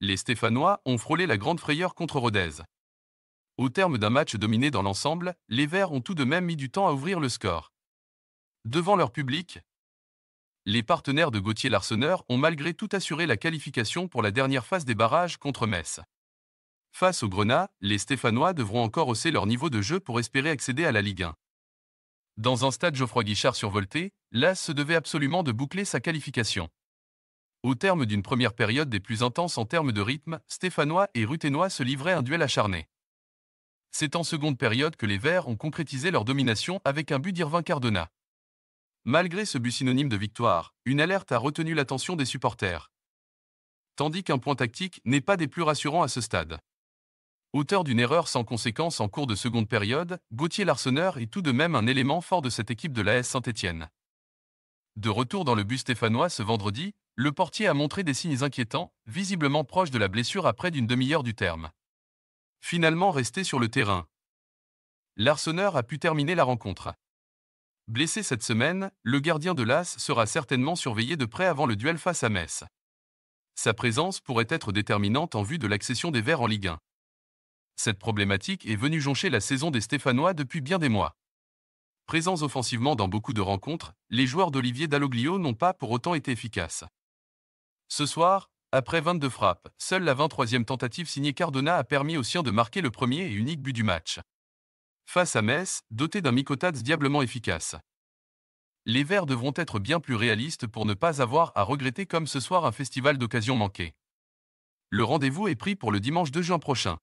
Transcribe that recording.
les Stéphanois ont frôlé la grande frayeur contre Rodez. Au terme d'un match dominé dans l'ensemble, les Verts ont tout de même mis du temps à ouvrir le score. Devant leur public, les partenaires de Gauthier Larseneur ont malgré tout assuré la qualification pour la dernière phase des barrages contre Metz. Face au Grenat, les Stéphanois devront encore hausser leur niveau de jeu pour espérer accéder à la Ligue 1. Dans un stade Geoffroy Guichard survolté, l'AS se devait absolument de boucler sa qualification. Au terme d'une première période des plus intenses en termes de rythme, Stéphanois et Ruthénois se livraient un duel acharné. C'est en seconde période que les Verts ont concrétisé leur domination avec un but d'Irvin Cardona. Malgré ce but synonyme de victoire, une alerte a retenu l'attention des supporters. Tandis qu'un point tactique n'est pas des plus rassurants à ce stade. Auteur d'une erreur sans conséquence en cours de seconde période, Gauthier Larsonneur est tout de même un élément fort de cette équipe de l'AS Saint-Étienne. De retour dans le bus stéphanois ce vendredi, le portier a montré des signes inquiétants, visiblement proche de la blessure après d'une demi-heure du terme. Finalement resté sur le terrain. L'arseneur a pu terminer la rencontre. Blessé cette semaine, le gardien de l'As sera certainement surveillé de près avant le duel face à Metz. Sa présence pourrait être déterminante en vue de l'accession des Verts en Ligue 1. Cette problématique est venue joncher la saison des Stéphanois depuis bien des mois. Présents offensivement dans beaucoup de rencontres, les joueurs d'Olivier Dalloglio n'ont pas pour autant été efficaces. Ce soir, après 22 frappes, seule la 23e tentative signée Cardona a permis aux siens de marquer le premier et unique but du match. Face à Metz, doté d'un Mikotats diablement efficace. Les Verts devront être bien plus réalistes pour ne pas avoir à regretter comme ce soir un festival d'occasion manqué. Le rendez-vous est pris pour le dimanche 2 juin prochain.